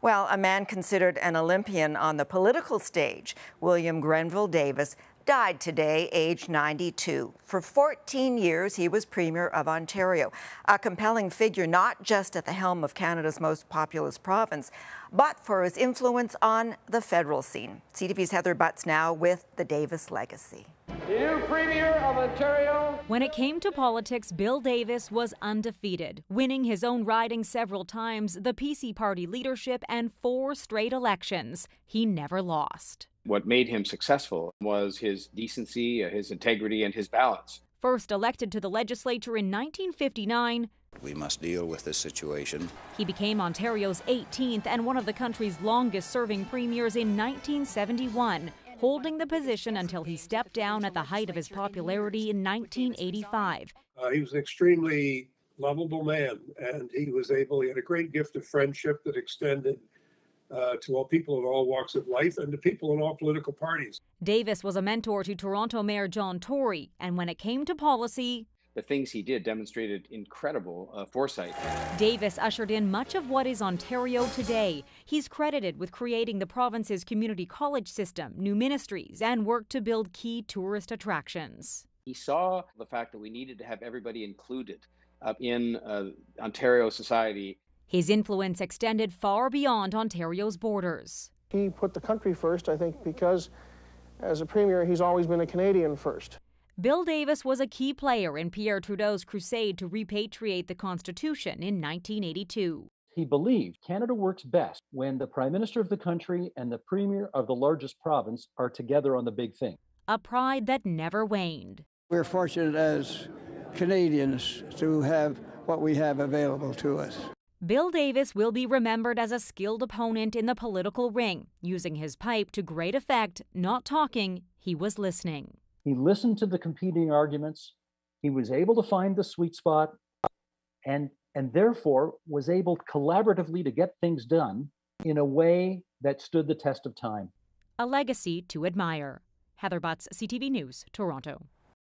Well, a man considered an Olympian on the political stage, William Grenville Davis, died today, age 92. For 14 years, he was Premier of Ontario, a compelling figure not just at the helm of Canada's most populous province, but for his influence on the federal scene. CTV's Heather Butts now with the Davis legacy. New Premier of Ontario. When it came to politics, Bill Davis was undefeated, winning his own riding several times, the PC party leadership, and four straight elections. He never lost. What made him successful was his decency, his integrity, and his balance. First elected to the legislature in 1959, we must deal with this situation. He became Ontario's 18th and one of the country's longest serving premiers in 1971 holding the position until he stepped down at the height of his popularity in 1985. Uh, he was an extremely lovable man, and he was able, he had a great gift of friendship that extended uh, to all people in all walks of life and to people in all political parties. Davis was a mentor to Toronto Mayor John Tory, and when it came to policy, the things he did demonstrated incredible uh, foresight. Davis ushered in much of what is Ontario today. He's credited with creating the province's community college system, new ministries, and work to build key tourist attractions. He saw the fact that we needed to have everybody included uh, in uh, Ontario society. His influence extended far beyond Ontario's borders. He put the country first, I think, because as a premier, he's always been a Canadian first. Bill Davis was a key player in Pierre Trudeau's crusade to repatriate the Constitution in 1982. He believed Canada works best when the Prime Minister of the country and the Premier of the largest province are together on the big thing. A pride that never waned. We're fortunate as Canadians to have what we have available to us. Bill Davis will be remembered as a skilled opponent in the political ring, using his pipe to great effect, not talking, he was listening. He listened to the competing arguments. He was able to find the sweet spot and, and therefore was able collaboratively to get things done in a way that stood the test of time. A legacy to admire. Heather Butts, CTV News, Toronto.